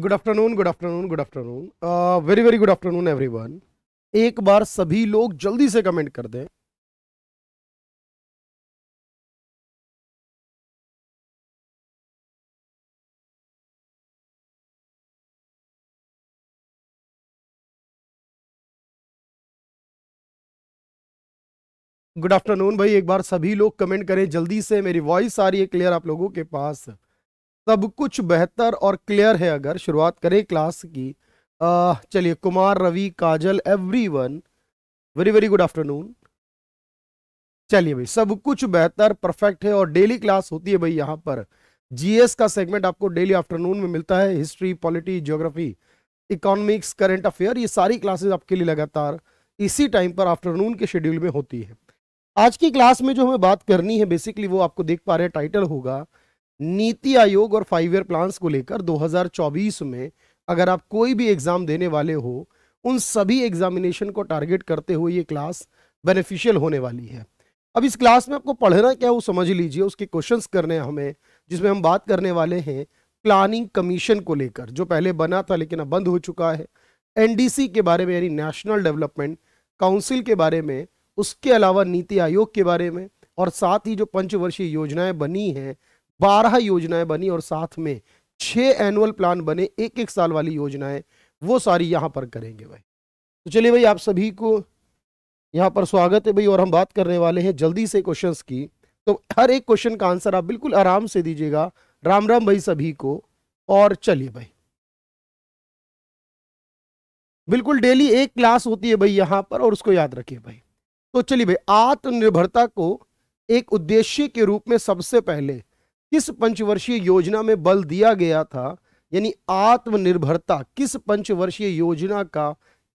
Good afternoon good afternoon good afternoon very very good afternoon everyone एक बार सभी लोग जल्दी से कमेंट कर दें गुड आफ्टरनून भाई एक बार सभी लोग कमेंट करें जल्दी से मेरी वॉइस आ रही है क्लियर आप लोगों के पास सब कुछ बेहतर और क्लियर है अगर शुरुआत करें क्लास की चलिए Kumar Ravi Kajal everyone very very good afternoon चलिए भाई सब कुछ बेहतर परफेक्ट है और डेली क्लास होती है भाई यहाँ पर जीएस का सेगमेंट आपको डेली आफ्टरनून में मिलता है history polity geography economics current affair ये सारी क्लासेस आपके लिए लगातार इसी टाइम पर आफ्टरनून के शेड्यूल में होती है आज की क्लास में जो हमें बात करनी है बेसिकली वो आपको देख पा रहे हैं टाइटल होगा नीति आयोग और फाइव ईयर प्लान्स को लेकर 2024 में अगर आप कोई भी एग्जाम देने वाले हो उन सभी एग्जामिनेशन को टारगेट करते हुए ये क्लास बेनिफिशियल होने वाली है अब इस क्लास में आपको पढ़ना क्या है वो समझ लीजिए उसके क्वेश्चंस करने हमें जिसमें हम बात करने वाले हैं प्लानिंग कमीशन को लेकर जो पहले बना था लेकिन अब बंद हो चुका है एनडीसी के बारे में यानी नेशनल डेवलपमेंट काउंसिल के बारे में उसके अलावा नीति आयोग के बारे में और साथ ही जो पंचवर्षीय योजनाएं बनी हैं बारह योजनाएं बनी और साथ में छह एनुअल प्लान बने एक एक साल वाली योजनाएं वो सारी यहां पर करेंगे भाई तो चलिए भाई आप सभी को यहां पर स्वागत है भाई और हम बात करने वाले हैं जल्दी से क्वेश्चंस की तो हर एक क्वेश्चन का आंसर आप बिल्कुल आराम से दीजिएगा राम राम भाई सभी को और चलिए भाई बिल्कुल डेली एक क्लास होती है भाई यहाँ पर और उसको याद रखिए भाई तो चलिए भाई आत्मनिर्भरता को एक उद्देश्य के रूप में सबसे पहले किस पंचवर्षीय योजना में बल दिया गया था यानी आत्मनिर्भरता किस पंचवर्षीय योजना का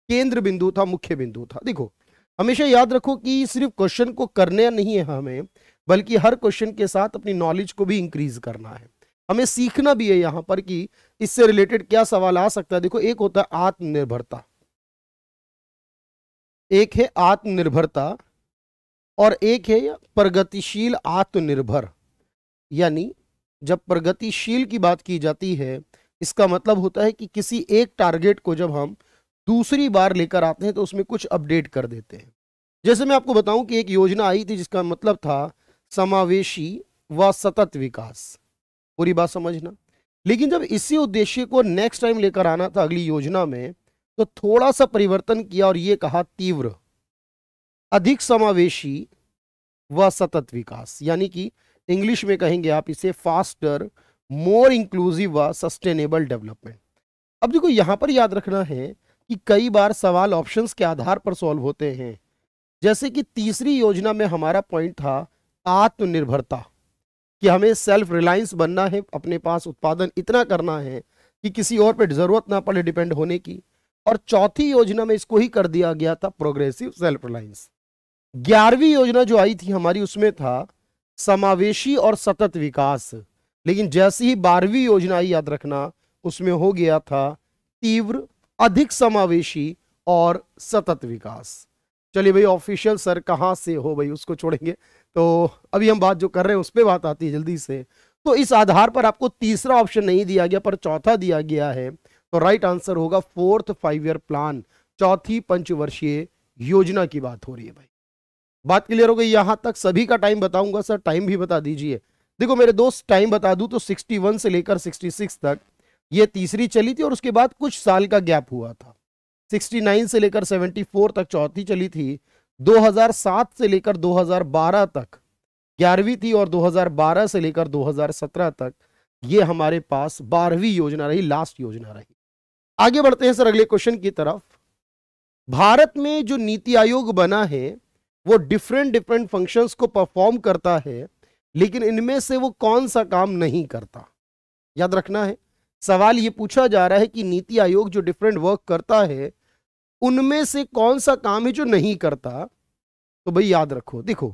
केंद्र बिंदु था मुख्य बिंदु था देखो हमेशा याद रखो कि सिर्फ क्वेश्चन को करने नहीं है हमें बल्कि हर क्वेश्चन के साथ अपनी नॉलेज को भी इंक्रीज करना है हमें सीखना भी है यहां पर कि इससे रिलेटेड क्या सवाल आ सकता है देखो एक होता है आत्मनिर्भरता एक है आत्मनिर्भरता और एक है प्रगतिशील आत्मनिर्भर यानी जब प्रगतिशील की बात की जाती है इसका मतलब होता है कि किसी एक टारगेट को जब हम दूसरी बार लेकर आते हैं तो उसमें कुछ अपडेट कर देते हैं जैसे मैं आपको बताऊं कि एक योजना आई थी जिसका मतलब था समावेशी व सतत विकास पूरी बात समझना लेकिन जब इसी उद्देश्य को नेक्स्ट टाइम लेकर आना था अगली योजना में तो थोड़ा सा परिवर्तन किया और ये कहा तीव्र अधिक समावेशी व सतत विकास यानी कि इंग्लिश में कहेंगे आप इसे फास्टर मोर इंक्लूसिव व सस्टेनेबल डेवलपमेंट अब देखो यहाँ पर याद रखना है कि कई बार सवाल ऑप्शंस के आधार पर सॉल्व होते हैं जैसे कि तीसरी योजना में हमारा पॉइंट था आत्मनिर्भरता कि हमें सेल्फ रिलायंस बनना है अपने पास उत्पादन इतना करना है कि किसी और पर ज़रूरत ना पड़े डिपेंड होने की और चौथी योजना में इसको ही कर दिया गया था प्रोग्रेसिव सेल्फ रिलायंस ग्यारहवीं योजना जो आई थी हमारी उसमें था समावेशी और सतत विकास लेकिन जैसी ही बारहवीं योजना याद रखना उसमें हो गया था तीव्र अधिक समावेशी और सतत विकास चलिए भाई ऑफिशियल सर कहाँ से हो भाई उसको छोड़ेंगे तो अभी हम बात जो कर रहे हैं उस पर बात आती है जल्दी से तो इस आधार पर आपको तीसरा ऑप्शन नहीं दिया गया पर चौथा दिया गया है तो राइट आंसर होगा फोर्थ फाइव ईयर प्लान चौथी पंचवर्षीय योजना की बात हो रही है भाई बात क्लियर हो गई यहां तक सभी का टाइम बताऊंगा सर टाइम भी बता दीजिए देखो मेरे दोस्त टाइम बता दू तो 61 से लेकर 66 तक ये तीसरी चली थी और उसके बाद कुछ साल का गैप हुआ था 69 से लेकर 74 तक चौथी चली थी 2007 से लेकर 2012 तक ग्यारहवीं थी और 2012 से लेकर 2017 तक ये हमारे पास बारहवीं योजना रही लास्ट योजना रही आगे बढ़ते हैं सर अगले क्वेश्चन की तरफ भारत में जो नीति आयोग बना है वो डिफरेंट डिफरेंट फंक्शंस को परफॉर्म करता है लेकिन इनमें से वो कौन सा काम नहीं करता याद रखना है सवाल ये पूछा जा रहा है कि नीति आयोग जो डिफरेंट वर्क करता है उनमें से कौन सा काम है जो नहीं करता तो भाई याद रखो देखो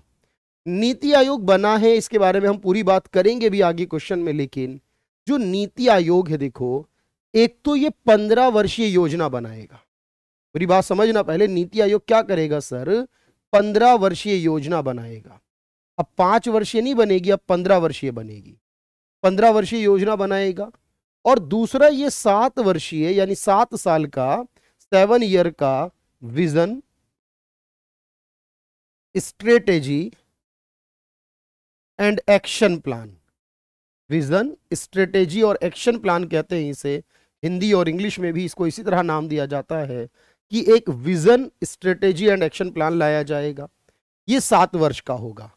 नीति आयोग बना है इसके बारे में हम पूरी बात करेंगे भी आगे क्वेश्चन में लेकिन जो नीति आयोग है देखो एक तो ये पंद्रह वर्षीय योजना बनाएगा पूरी बात समझना पहले नीति आयोग क्या करेगा सर पंद्रह वर्षीय योजना बनाएगा अब पांच वर्षीय नहीं बनेगी अब पंद्रह वर्षीय बनेगी पंद्रह वर्षीय योजना बनाएगा और दूसरा ये सात वर्षीय यानी सात साल का सेवन ईयर का vision strategy and action plan vision strategy और एक्शन प्लान कहते हैं इसे हिंदी और इंग्लिश में भी इसको इसी तरह नाम दिया जाता है कि एक vision strategy and action plan लाया जाएगा ये सात वर्ष का होगा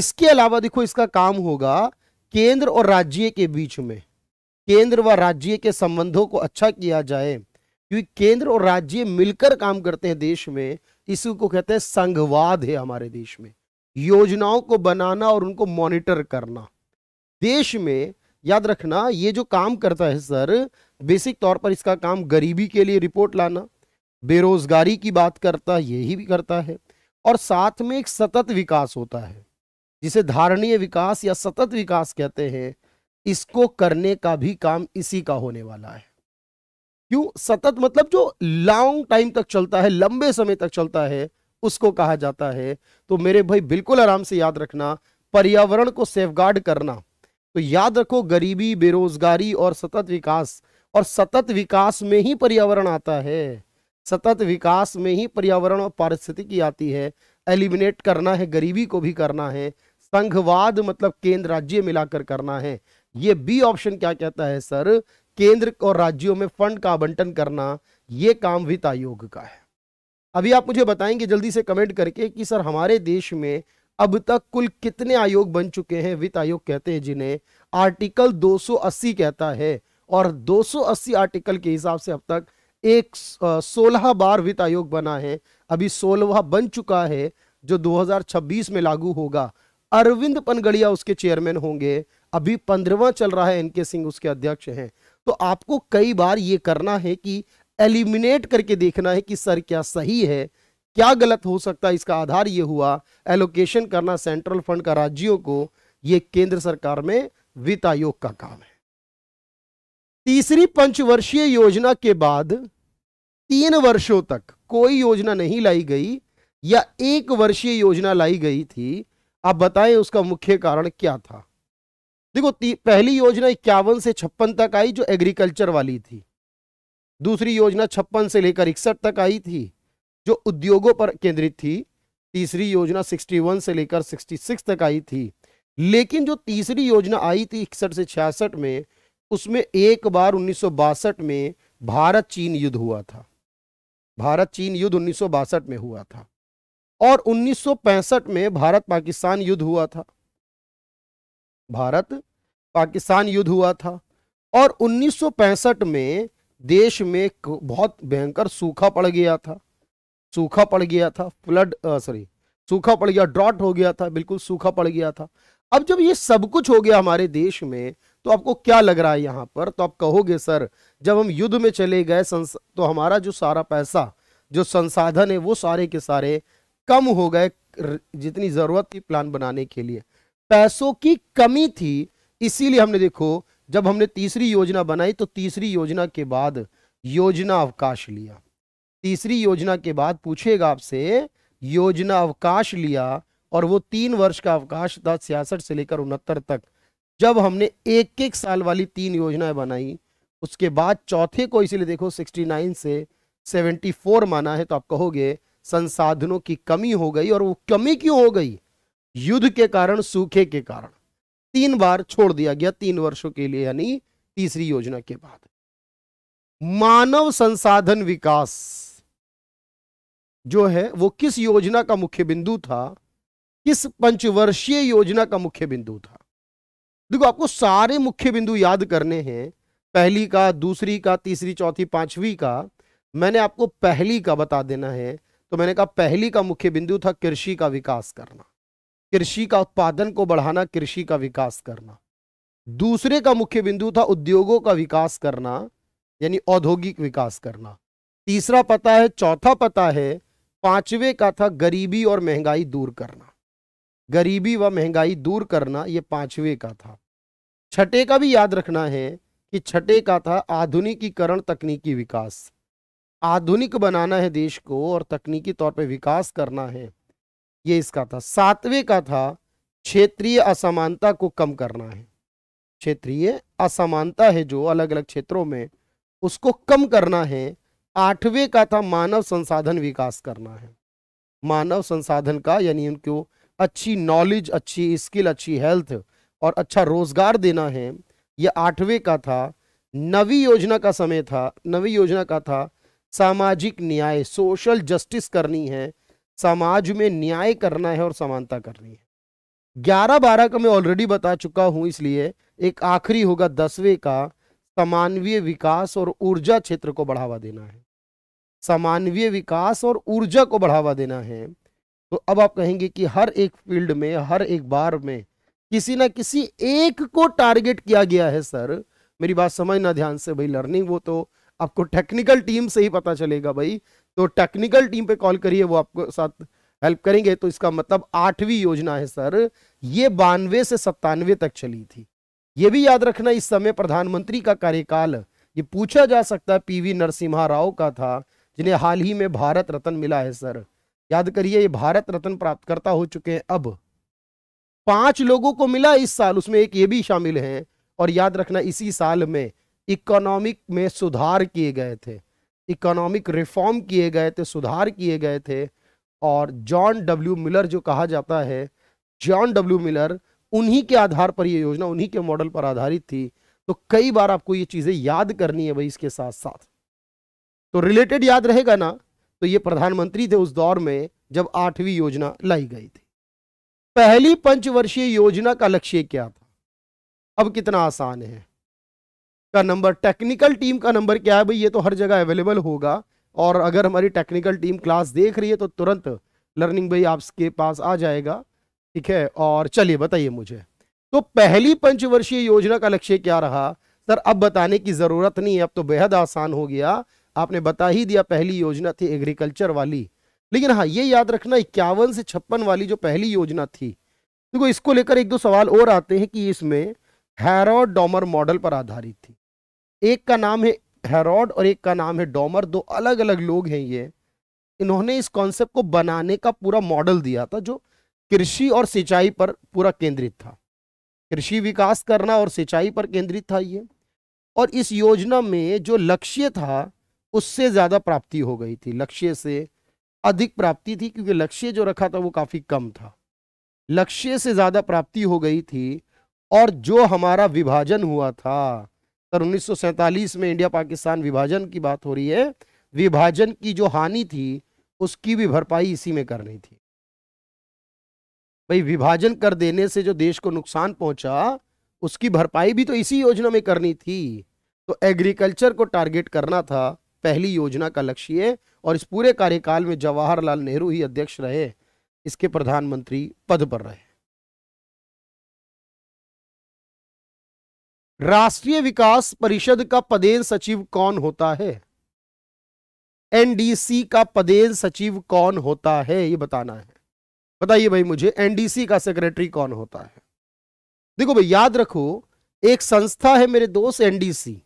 इसके अलावा देखो इसका काम होगा केंद्र और राज्य के बीच में केंद्र व राज्य के संबंधों को अच्छा किया जाए क्योंकि केंद्र और राज्य मिलकर काम करते हैं देश में इसी को कहते हैं संघवाद है हमारे देश में योजनाओं को बनाना और उनको मॉनिटर करना देश में याद रखना ये जो काम करता है सर बेसिक तौर पर इसका काम गरीबी के लिए रिपोर्ट लाना बेरोजगारी की बात करता है यही भी करता है और साथ में एक सतत विकास होता है जिसे धारणीय विकास या सतत विकास कहते हैं इसको करने का भी काम इसी का होने वाला है क्यों सतत मतलब जो लॉन्ग टाइम तक चलता है लंबे समय तक चलता है उसको कहा जाता है तो मेरे भाई बिल्कुल आराम से याद रखना पर्यावरण को सेफगार्ड करना तो याद रखो गरीबी बेरोजगारी और सतत विकास और सतत विकास में ही पर्यावरण आता है सतत विकास में ही पर्यावरण और पारिस्थितिकी आती है एलिमिनेट करना है गरीबी को भी करना है संघवाद मतलब केंद्र राज्य मिलाकर करना है ये बी ऑप्शन क्या कहता है सर केंद्र और राज्यों में फंड का आवंटन करना ये काम वित्त आयोग का है अभी आप मुझे बताएंगे जल्दी से कमेंट करके कि सर हमारे देश में अब तक कुल कितने आयोग बन चुके हैं वित्त आयोग कहते हैं जिन्हें आर्टिकल 280 कहता है और 280 आर्टिकल के हिसाब से अब तक एक सोलह बार वित्त आयोग बना है अभी सोलह बन चुका है जो 2026 में लागू होगा अरविंद पनगड़िया उसके चेयरमैन होंगे अभी पंद्रवा चल रहा है एनके सिंह उसके अध्यक्ष हैं तो आपको कई बार ये करना है कि एलिमिनेट करके देखना है कि सर क्या सही है क्या गलत हो सकता है इसका आधार ये हुआ एलोकेशन करना सेंट्रल फंड का राज्यों को ये केंद्र सरकार में वित्त आयोग का काम है तीसरी पंचवर्षीय योजना के बाद तीन वर्षों तक कोई योजना नहीं लाई गई या एक वर्षीय योजना लाई गई थी आप बताएं उसका मुख्य कारण क्या था देखो पहली योजना इक्यावन से छप्पन तक आई जो एग्रीकल्चर वाली थी दूसरी योजना छप्पन से लेकर इकसठ तक आई थी जो उद्योगों पर केंद्रित थी तीसरी योजना 61 से लेकर 66 तक आई थी लेकिन जो तीसरी योजना आई थी इकसठ से छियासठ में उसमें एक बार उन्नीस में भारत चीन युद्ध हुआ था भारत चीन युद्ध उन्नीस में हुआ था और 1965 में भारत पाकिस्तान युद्ध हुआ था भारत पाकिस्तान युद्ध हुआ था और 1965 में देश में बहुत भयंकर सूखा पड़ गया था सूखा पड़ गया था फ्लड सॉरी सूखा पड़ गया ड्रॉट हो गया था बिल्कुल सूखा पड़ गया था अब जब ये सब कुछ हो गया हमारे देश में तो आपको क्या लग रहा है यहाँ पर तो आप कहोगे सर जब हम युद्ध में चले गए तो हमारा जो सारा पैसा जो संसाधन है वो सारे के सारे कम हो गए जितनी ज़रूरत थी प्लान बनाने के लिए पैसों की कमी थी इसीलिए हमने देखो जब हमने तीसरी योजना बनाई तो तीसरी योजना के बाद योजना अवकाश लिया तीसरी योजना के बाद पूछेगा आपसे योजना अवकाश लिया और वो तीन वर्ष का अवकाश था छियासठ से लेकर उनहत्तर तक जब हमने एक एक साल वाली तीन योजनाएं बनाई उसके बाद चौथे को इसीलिए देखो 69 से 74 माना है तो आप कहोगे संसाधनों की कमी हो गई और वो कमी क्यों हो गई युद्ध के कारण सूखे के कारण तीन बार छोड़ दिया गया तीन वर्षों के लिए यानी तीसरी योजना के बाद मानव संसाधन विकास जो है वो किस योजना का मुख्य बिंदु था किस पंचवर्षीय योजना का मुख्य बिंदु था देखो आपको सारे मुख्य बिंदु याद करने हैं पहली का दूसरी का तीसरी चौथी पांचवी का मैंने आपको पहली का बता देना है तो मैंने कहा पहली का मुख्य बिंदु था कृषि का विकास करना कृषि का उत्पादन को बढ़ाना कृषि का विकास करना दूसरे का मुख्य बिंदु था उद्योगों का विकास करना यानी औद्योगिक विकास करना तीसरा पता है चौथा पता है पांचवे का था गरीबी और महंगाई दूर करना गरीबी व महंगाई दूर करना ये पांचवे का था छठे का भी याद रखना है कि छठे का था आधुनिकीकरण तकनीकी विकास आधुनिक बनाना है देश को और तकनीकी तौर पर विकास करना है ये इसका था सातवें का था क्षेत्रीय असमानता को कम करना है क्षेत्रीय असमानता है जो अलग अलग क्षेत्रों में उसको कम करना है आठवें का था मानव संसाधन विकास करना है मानव संसाधन का यानी उनको अच्छी नॉलेज अच्छी स्किल अच्छी हेल्थ और अच्छा रोजगार देना है ये आठवें का था नवी योजना का समय था नवी योजना का था सामाजिक न्याय सोशल जस्टिस करनी है समाज में न्याय करना है और समानता करनी है ग्यारह बारह का मैं ऑलरेडी बता चुका हूँ इसलिए एक आखिरी होगा दसवें का समानवीय विकास और ऊर्जा क्षेत्र को बढ़ावा देना है समानवीय विकास और ऊर्जा को बढ़ावा देना है तो अब आप कहेंगे कि हर एक फील्ड में हर एक बार में किसी ना किसी एक को टारगेट किया गया है सर मेरी बात समझना ध्यान से भाई लर्निंग वो तो आपको टेक्निकल टीम से ही पता चलेगा भाई तो टेक्निकल टीम पे कॉल करिए वो आपको साथ हेल्प करेंगे तो इसका मतलब आठवीं योजना है सर ये बानवे से सत्तानवे तक चली थी ये भी याद रखना इस समय प्रधानमंत्री का कार्यकाल ये पूछा जा सकता है पीवी नरसिम्हा राव का था जिन्हें हाल ही में भारत रत्न मिला है सर याद करिए ये भारत रत्न प्राप्तकर्ता हो चुके हैं अब पांच लोगों को मिला इस साल उसमें एक ये भी शामिल है और याद रखना इसी साल में इकोनॉमिक में सुधार किए गए थे इकोनॉमिक रिफॉर्म किए गए थे सुधार किए गए थे और जॉन डब्ल्यू मिलर जो कहा जाता है जॉन डब्ल्यू मिलर उन्हीं के आधार पर ये योजना उन्हीं के मॉडल पर आधारित थी तो कई बार आपको ये चीज़ें याद करनी है भाई इसके साथ साथ तो रिलेटेड याद रहेगा ना तो ये प्रधानमंत्री थे उस दौर में जब आठवीं योजना लाई गई थी पहली पंचवर्षीय योजना का लक्ष्य क्या था अब कितना आसान है का नंबर टेक्निकल टीम का नंबर क्या है भाई ये तो हर जगह अवेलेबल होगा और अगर हमारी टेक्निकल टीम क्लास देख रही है तो तुरंत लर्निंग भाई आपके पास आ जाएगा ठीक है और चलिए बताइए मुझे तो पहली पंचवर्षीय योजना का लक्ष्य क्या रहा सर अब बताने की ज़रूरत नहीं है अब तो बेहद आसान हो गया आपने बता ही दिया पहली योजना थी एग्रीकल्चर वाली लेकिन हाँ ये याद रखना इक्यावन से छप्पन वाली जो पहली योजना थी देखो तो इसको लेकर एक दो सवाल और आते हैं कि इसमें हैरोड डॉमर मॉडल पर आधारित थी एक का नाम है हैरोड और एक का नाम है डॉमर दो अलग अलग लोग हैं ये इन्होंने इस कॉन्सेप्ट को बनाने का पूरा मॉडल दिया था जो कृषि और सिंचाई पर पूरा केंद्रित था कृषि विकास करना और सिंचाई पर केंद्रित था ये और इस योजना में जो लक्ष्य था उससे ज़्यादा प्राप्ति हो गई थी लक्ष्य से अधिक प्राप्ति थी क्योंकि लक्ष्य जो रखा था वो काफ़ी कम था लक्ष्य से ज़्यादा प्राप्ति हो गई थी और जो हमारा विभाजन हुआ था सर उन्नीस में इंडिया पाकिस्तान विभाजन की बात हो रही है विभाजन की जो हानि थी उसकी भी भरपाई इसी में करनी थी भाई विभाजन कर देने से जो देश को नुकसान पहुंचा उसकी भरपाई भी तो इसी योजना में करनी थी तो एग्रीकल्चर को टारगेट करना था पहली योजना का लक्ष्य है और इस पूरे कार्यकाल में जवाहरलाल नेहरू ही अध्यक्ष रहे इसके प्रधानमंत्री पद पर रहे राष्ट्रीय विकास परिषद का पदेन सचिव कौन होता है एनडीसी का पदेन सचिव कौन होता है ये बताना है बताइए भाई मुझे एनडीसी का सेक्रेटरी कौन होता है देखो भाई याद रखो एक संस्था है मेरे दोस्त एनडीसी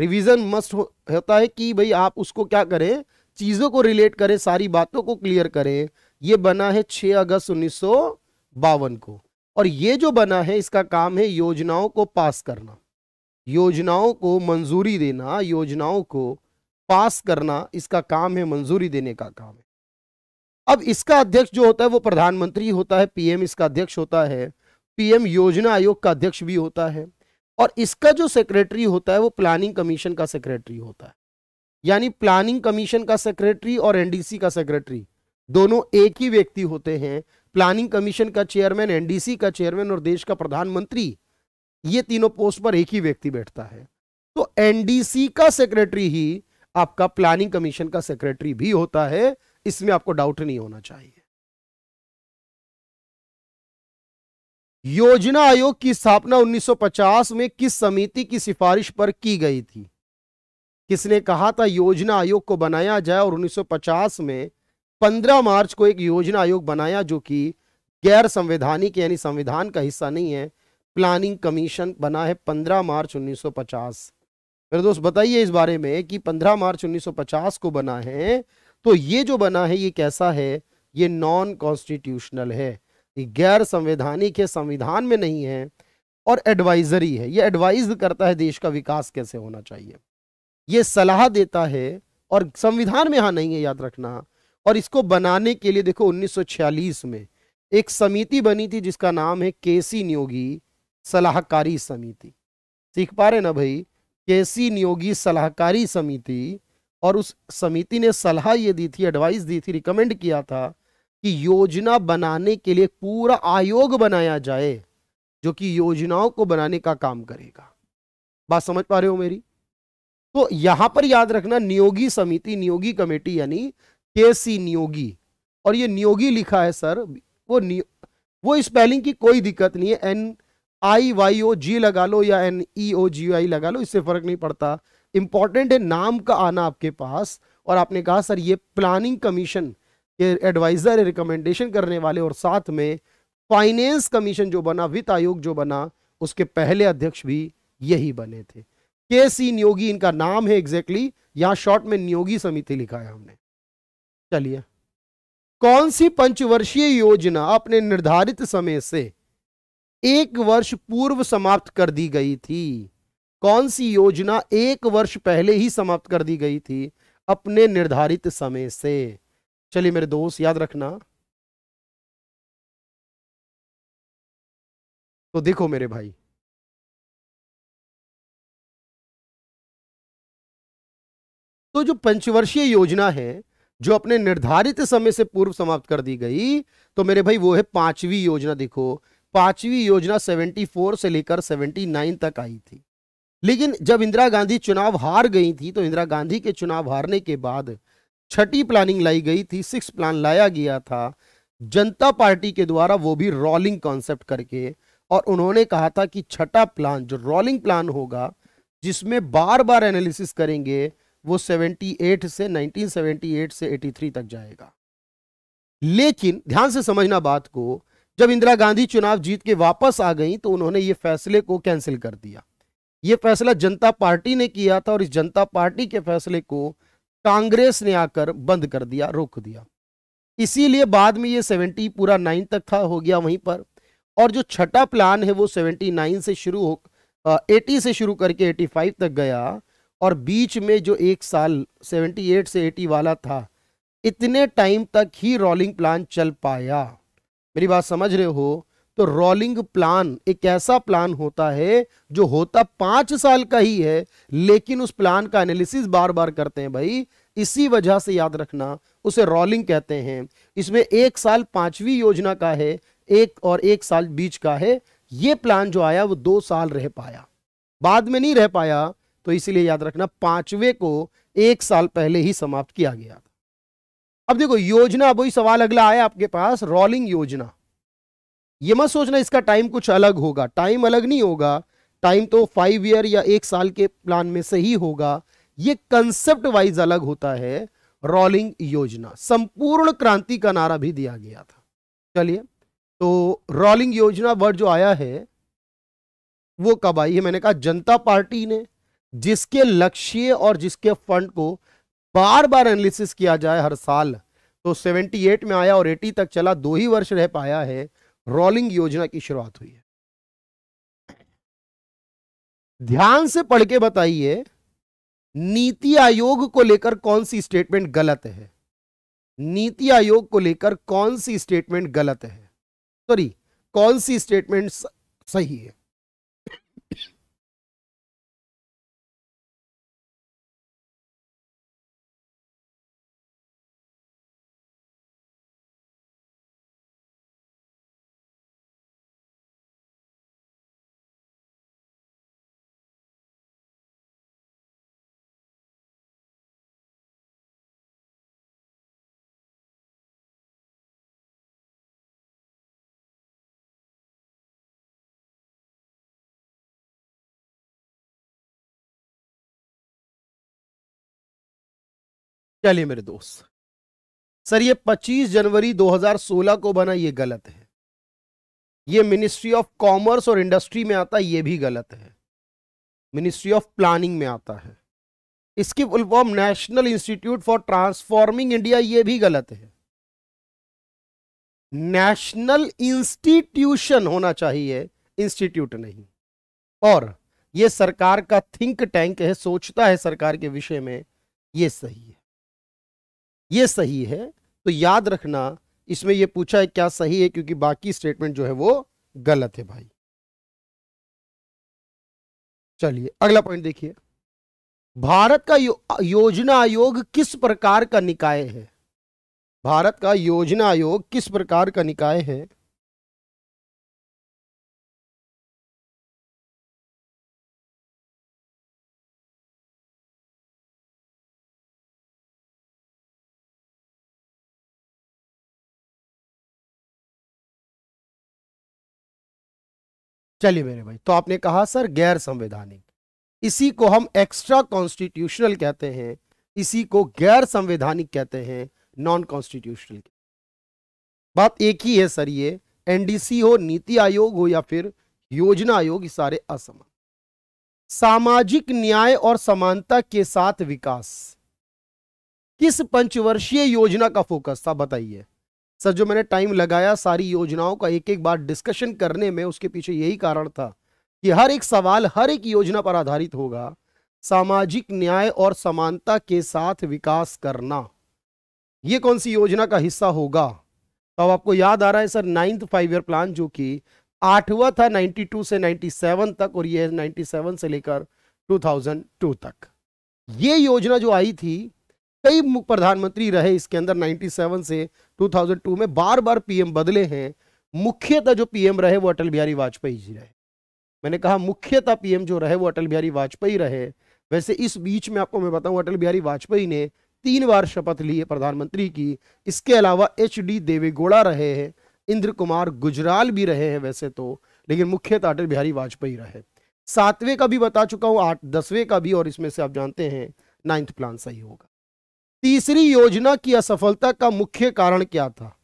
रिवीजन मस्ट हो, होता है कि भाई आप उसको क्या करें चीज़ों को रिलेट करें सारी बातों को क्लियर करें ये बना है 6 अगस्त उन्नीस को और ये जो बना है इसका काम है योजनाओं को पास करना योजनाओं को मंजूरी देना योजनाओं को पास करना इसका काम है मंजूरी देने का काम है अब इसका अध्यक्ष जो होता है वो प्रधानमंत्री होता है पीएम इसका अध्यक्ष होता है पीएम योजना आयोग का अध्यक्ष भी होता है और इसका जो सेक्रेटरी होता है वो प्लानिंग कमीशन का सेक्रेटरी होता है यानी प्लानिंग कमीशन का सेक्रेटरी और एनडीसी का सेक्रेटरी दोनों एक ही व्यक्ति होते हैं प्लानिंग कमीशन का चेयरमैन एनडीसी का चेयरमैन और देश का प्रधानमंत्री ये तीनों पोस्ट पर एक ही व्यक्ति बैठता है तो एनडीसी का सेक्रेटरी ही आपका प्लानिंग कमीशन का सेक्रेटरी भी होता है इसमें आपको डाउट नहीं होना चाहिए योजना आयोग की स्थापना 1950 में किस समिति की सिफारिश पर की गई थी किसने कहा था योजना आयोग को बनाया जाए और 1950 में 15 मार्च को एक योजना आयोग बनाया जो कि गैर संवैधानिक यानी संविधान का हिस्सा नहीं है प्लानिंग कमीशन बना है 15 मार्च 1950 मेरे दोस्त बताइए इस बारे में कि 15 मार्च 1950 को बना है तो ये जो बना है ये कैसा है ये नॉन कॉन्स्टिट्यूशनल है कि गैर संवैधानिक है संविधान में नहीं है और एडवाइजरी है ये एडवाइज करता है देश का विकास कैसे होना चाहिए ये सलाह देता है और संविधान में यहाँ नहीं है याद रखना और इसको बनाने के लिए देखो 1946 में एक समिति बनी थी जिसका नाम है केसी नियोगी सलाहकारी समिति सीख पा रहे ना भाई केसी नियोगी सलाहकारी समिति और उस समिति ने सलाह ये दी थी एडवाइस दी थी रिकमेंड किया था कि योजना बनाने के लिए पूरा आयोग बनाया जाए जो कि योजनाओं को बनाने का काम करेगा बात समझ पा रहे हो मेरी तो यहां पर याद रखना नियोगी समिति नियोगी कमेटी यानी के नियोगी और ये नियोगी लिखा है सर वो वो स्पेलिंग की कोई दिक्कत नहीं है एन आई वाई ओ जी लगा लो या एन ई ओ जी आई लगा लो इससे फर्क नहीं पड़ता इंपॉर्टेंट है नाम का आना आपके पास और आपने कहा सर ये प्लानिंग कमीशन ये एडवाइज़र रिकमेंडेशन करने वाले और साथ में फाइनेंस कमीशन जो बना वित्त आयोग जो बना उसके पहले अध्यक्ष भी यही बने थे के सी नियोगी इनका नाम है एग्जैक्टली exactly, यहां शॉर्ट में नियोगी समिति लिखा है हमने चलिए कौन सी पंचवर्षीय योजना अपने निर्धारित समय से एक वर्ष पूर्व समाप्त कर दी गई थी कौन सी योजना एक वर्ष पहले ही समाप्त कर दी गई थी अपने निर्धारित समय से चलिए मेरे दोस्त याद रखना तो देखो मेरे भाई तो जो पंचवर्षीय योजना है जो अपने निर्धारित समय से पूर्व समाप्त कर दी गई तो मेरे भाई वो है पांचवी योजना देखो पांचवी योजना 74 से लेकर 79 तक आई थी लेकिन जब इंदिरा गांधी चुनाव हार गई थी तो इंदिरा गांधी के चुनाव हारने के बाद छठी प्लानिंग लाई गई थी सिक्स प्लान लाया गया था जनता पार्टी के द्वारा वो भी रोलिंग कॉन्सेप्ट करके और उन्होंने कहा था कि छठा प्लान जो रोलिंग प्लान होगा जिसमें बार बार एनालिसिस करेंगे वो 78 से 1978 से 83 तक जाएगा लेकिन ध्यान से समझना बात को जब इंदिरा गांधी चुनाव जीत के वापस आ गई तो उन्होंने ये फैसले को कैंसिल कर दिया ये फैसला जनता पार्टी ने किया था और इस जनता पार्टी के फैसले को कांग्रेस ने आकर बंद कर दिया रोक दिया इसीलिए बाद में ये सेवेंटी पूरा नाइन तक था हो गया वहीं पर और जो छठा प्लान है वो सेवेंटी नाइन से शुरू हो एटी से शुरू करके एटी फाइव तक गया और बीच में जो एक साल सेवेंटी एट से एटी वाला था इतने टाइम तक ही रोलिंग प्लान चल पाया मेरी बात समझ रहे हो तो रोलिंग प्लान एक ऐसा प्लान होता है जो होता पांच साल का ही है लेकिन उस प्लान का एनालिसिस बार बार करते हैं भाई इसी वजह से याद रखना उसे रोलिंग कहते हैं इसमें एक साल पांचवी योजना का है एक और एक साल बीच का है यह प्लान जो आया वो दो साल रह पाया बाद में नहीं रह पाया तो इसीलिए याद रखना पांचवे को एक साल पहले ही समाप्त किया गया अब देखो योजना अब वही सवाल अगला आया आपके पास रोलिंग योजना ये मत सोचना इसका टाइम कुछ अलग होगा टाइम अलग नहीं होगा टाइम तो फाइव ईयर या एक साल के प्लान में से ही होगा ये कंसेप्ट वाइज अलग होता है रोलिंग योजना संपूर्ण क्रांति का नारा भी दिया गया था चलिए तो रोलिंग योजना वर्ड जो आया है वो कब आई है मैंने कहा जनता पार्टी ने जिसके लक्ष्य और जिसके फंड को बार बार एनालिसिस किया जाए हर साल तो 78 में आया और 80 तक चला दो ही वर्ष रह पाया है रोलिंग योजना की शुरुआत हुई है ध्यान से पढ़ के बताइए नीति आयोग को लेकर कौन सी स्टेटमेंट गलत है नीति आयोग को लेकर कौन सी स्टेटमेंट गलत है सॉरी कौन सी स्टेटमेंट सही है चलिए मेरे दोस्त सर ये 25 जनवरी 2016 को बना ये गलत है ये मिनिस्ट्री ऑफ कॉमर्स और इंडस्ट्री में आता ये भी गलत है मिनिस्ट्री ऑफ प्लानिंग में आता है इसकी full form national institute for transforming India ये भी गलत है नेशनल इंस्टीट्यूशन होना चाहिए इंस्टीट्यूट नहीं और ये सरकार का थिंक टैंक है सोचता है सरकार के विषय में ये सही है ये सही है तो याद रखना इसमें यह पूछा है क्या सही है क्योंकि बाकी स्टेटमेंट जो है वो गलत है भाई चलिए अगला पॉइंट देखिए भारत का यो, योजना आयोग किस प्रकार का निकाय है भारत का योजना आयोग किस प्रकार का निकाय है चलिए मेरे भाई तो आपने कहा सर गैर संवैधानिक इसी को हम एक्स्ट्रा कॉन्स्टिट्यूशनल कहते हैं इसी को गैर संवैधानिक कहते हैं नॉन कॉन्स्टिट्यूशनल बात एक ही है सर ये एनडीसी हो नीति आयोग हो या फिर योजना आयोग ये सारे असमान सामाजिक न्याय और समानता के साथ विकास किस पंचवर्षीय योजना का फोकस था बताइए सर जो मैंने टाइम लगाया सारी योजनाओं का एक एक बार डिस्कशन करने में उसके पीछे यही कारण था कि हर एक सवाल हर एक योजना पर आधारित होगा सामाजिक न्याय और समानता के साथ विकास करना ये कौन सी योजना का हिस्सा होगा तो अब आपको याद आ रहा है sir ninth five year plan जो कि आठवा था 92 से 97 तक और ये 97 से लेकर 2002 तक ये योजना जो आई थी कई प्रधानमंत्री रहे इसके अंदर 97 से 2002 में बार बार पीएम बदले हैं मुख्यतः जो पीएम रहे वो अटल बिहारी वाजपेयी जी रहे मैंने कहा मुख्यतः पीएम जो रहे वो अटल बिहारी वाजपेयी रहे वैसे इस बीच में आपको मैं बताऊं अटल बिहारी वाजपेयी ने तीन बार शपथ ली है प्रधानमंत्री की इसके अलावा एच डी देवेगौड़ा रहे हैं इंद्र कुमार गुजराल भी रहे हैं वैसे तो लेकिन मुख्यतः अटल बिहारी वाजपेयी रहे सातवें का भी बता चुका हूँ आठ दसवें का भी और इसमें से आप जानते हैं नाइन्थ प्लान सही होगा तीसरी योजना की असफलता का मुख्य कारण क्या था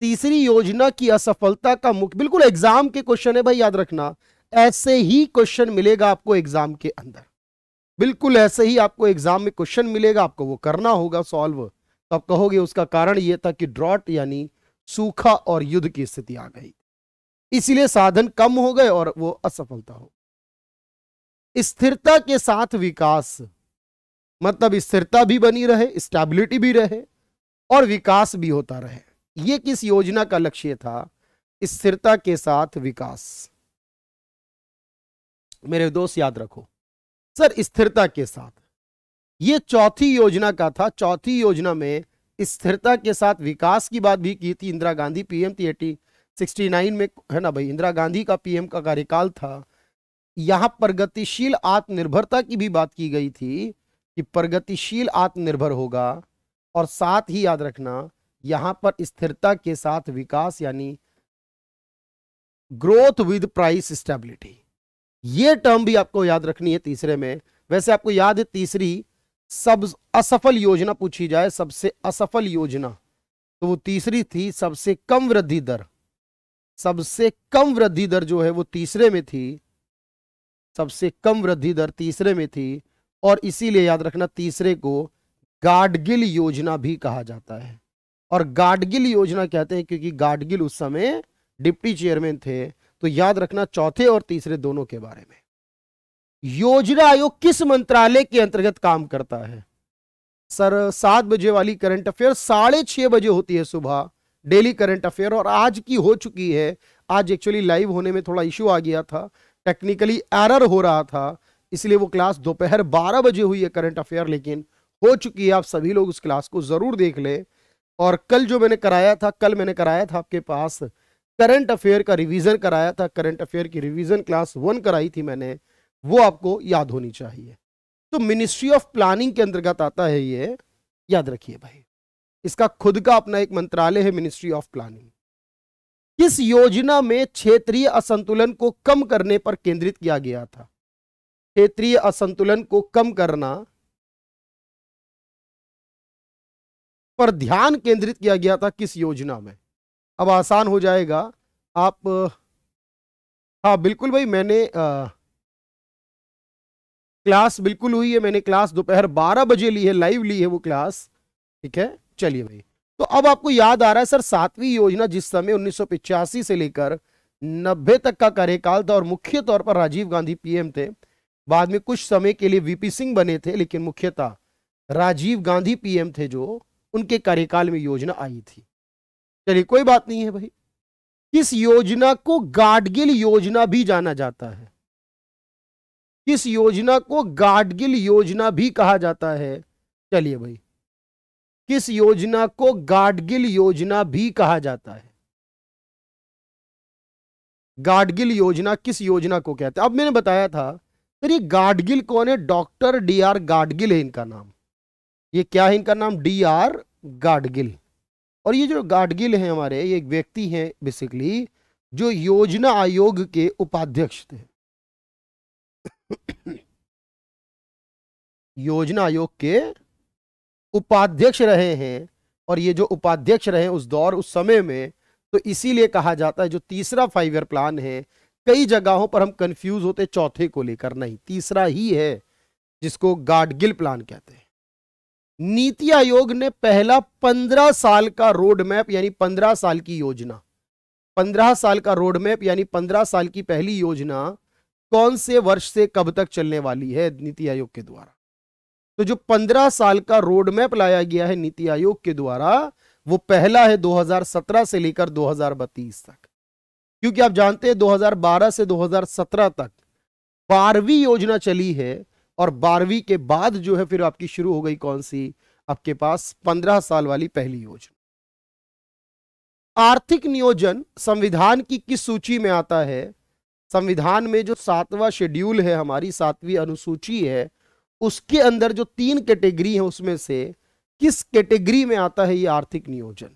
तीसरी योजना की असफलता का मुख्य बिल्कुल एग्जाम के क्वेश्चन है भाई याद रखना ऐसे ही क्वेश्चन मिलेगा आपको एग्जाम के अंदर बिल्कुल ऐसे ही आपको एग्जाम में क्वेश्चन मिलेगा आपको वो करना होगा सॉल्व तो आप कहोगे उसका कारण यह था कि ड्रॉट यानी सूखा और युद्ध की स्थिति आ गई इसीलिए साधन कम हो गए और वो असफलता हो स्थिरता के साथ विकास मतलब स्थिरता भी बनी रहे स्टेबिलिटी भी रहे और विकास भी होता रहे यह किस योजना का लक्ष्य था स्थिरता के साथ विकास मेरे दोस्त याद रखो सर स्थिरता के साथ यह चौथी योजना का था चौथी योजना में स्थिरता के साथ विकास की बात भी की थी इंदिरा गांधी पीएम थी एटी सिक्सटी नाइन में है ना भाई इंदिरा गांधी का पीएम का कार्यकाल था यहां प्रगतिशील आत्मनिर्भरता की भी बात की गई थी कि प्रगतिशील आत्मनिर्भर होगा और साथ ही याद रखना यहां पर स्थिरता के साथ विकास यानी ग्रोथ विद प्राइस स्टेबिलिटी ये टर्म भी आपको याद रखनी है तीसरे में वैसे आपको याद है तीसरी सब असफल योजना पूछी जाए सबसे असफल योजना तो वो तीसरी थी सबसे कम वृद्धि दर सबसे कम वृद्धि दर जो है वो तीसरे में थी सबसे कम वृद्धि दर तीसरे में थी और इसीलिए याद रखना तीसरे को गाडगिल योजना भी कहा जाता है और गाडगिल योजना कहते हैं क्योंकि गाडगिल उस समय डिप्टी चेयरमैन थे तो याद रखना चौथे और तीसरे दोनों के बारे में योजना आयोग किस मंत्रालय के अंतर्गत काम करता है सर सात बजे वाली करंट अफेयर साढ़े छह बजे होती है सुबह डेली करंट अफेयर और आज की हो चुकी है आज एक्चुअली लाइव होने में थोड़ा इश्यू आ गया था टेक्निकली एरर हो रहा था इसलिए वो क्लास दोपहर बारह बजे हुई है करंट अफेयर लेकिन हो चुकी है आप सभी लोग उस क्लास को ज़रूर देख लें और कल जो मैंने कराया था कल मैंने कराया था आपके पास करंट अफेयर का रिवीजन कराया था करंट अफेयर की रिवीजन क्लास वन कराई थी मैंने वो आपको याद होनी चाहिए तो मिनिस्ट्री ऑफ प्लानिंग के अंतर्गत आता है ये याद रखिए भाई इसका खुद का अपना एक मंत्रालय है मिनिस्ट्री ऑफ प्लानिंग किस योजना में क्षेत्रीय असंतुलन को कम करने पर केंद्रित किया गया था क्षेत्रीय असंतुलन को कम करना पर ध्यान केंद्रित किया गया था किस योजना में अब आसान हो जाएगा आप हाँ बिल्कुल भाई मैंने आ, क्लास बिल्कुल हुई है मैंने क्लास दोपहर बारह बजे ली है लाइव ली है वो क्लास ठीक है चलिए भाई तो अब आपको याद आ रहा है सर सातवीं योजना जिस समय उन्नीस से लेकर नब्बे तक का कार्यकाल था और मुख्य तौर पर राजीव गांधी पीएम थे बाद में कुछ समय के लिए वीपी सिंह बने थे लेकिन मुख्यतः राजीव गांधी पीएम थे जो उनके कार्यकाल में योजना आई थी चलिए कोई बात नहीं है भाई किस योजना को गाडगिल योजना भी जाना जाता है किस योजना को गाडगिल योजना भी कहा जाता है चलिए भाई किस योजना को गाडगिल योजना भी कहा जाता है गाडगिल योजना किस योजना को कहते हैं अब मैंने बताया था तो ये गाडगिल कौन है डॉक्टर डी आर गाडगिल है इनका नाम ये क्या है इनका नाम डी आर गाडगिल और ये जो गाडगिल हैं हमारे ये एक व्यक्ति हैं बेसिकली जो योजना आयोग के उपाध्यक्ष थे योजना आयोग के उपाध्यक्ष रहे हैं और ये जो उपाध्यक्ष रहे उस दौर उस समय में तो इसीलिए कहा जाता है जो तीसरा फाइव ईयर प्लान है कई जगहों पर हम कंफ्यूज होते चौथे को लेकर नहीं तीसरा ही है जिसको गाडगिल प्लान कहते हैं नीति आयोग ने पहला पंद्रह साल का रोड मैप यानी पंद्रह साल की योजना पंद्रह साल का रोड मैप यानी पंद्रह साल की पहली योजना कौन से वर्ष से कब तक चलने वाली है नीति आयोग के द्वारा तो जो पंद्रह साल का रोड मैप लाया गया है नीति आयोग के द्वारा वो पहला है 2017 से लेकर 2032 तक क्योंकि आप जानते हैं 2012 से 2017 तक बारहवीं योजना चली है और बारहवीं के बाद जो है फिर आपकी शुरू हो गई कौन सी आपके पास पंद्रह साल वाली पहली योजना आर्थिक नियोजन संविधान की किस सूची में आता है संविधान में जो सातवां शेड्यूल है हमारी सातवीं अनुसूची है उसके अंदर जो तीन कैटेगरी है उसमें से किस कैटेगरी में आता है ये आर्थिक नियोजन